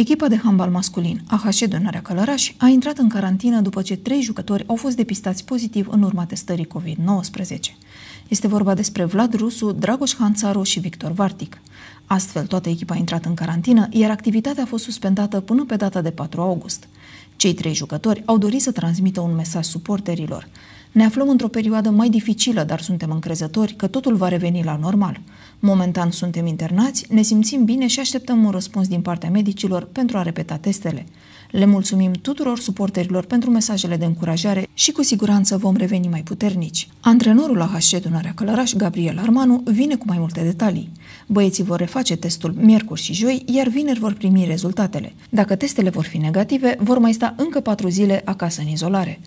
Echipa de handbal masculin AHC Dunărea Călăraș a intrat în carantină după ce trei jucători au fost depistați pozitiv în urma testării COVID-19. Este vorba despre Vlad Rusu, Dragoș Hanțaru și Victor Vartic. Astfel, toată echipa a intrat în carantină, iar activitatea a fost suspendată până pe data de 4 august. Cei trei jucători au dorit să transmită un mesaj suporterilor. Ne aflăm într-o perioadă mai dificilă, dar suntem încrezători că totul va reveni la normal. Momentan suntem internați, ne simțim bine și așteptăm un răspuns din partea medicilor pentru a repeta testele. Le mulțumim tuturor suporterilor pentru mesajele de încurajare și cu siguranță vom reveni mai puternici. Antrenorul la HC Dunărea Călăraș, Gabriel Armanu, vine cu mai multe detalii. Băieții vor reface testul miercuri și joi, iar vineri vor primi rezultatele. Dacă testele vor fi negative, vor mai sta încă patru zile acasă în izolare.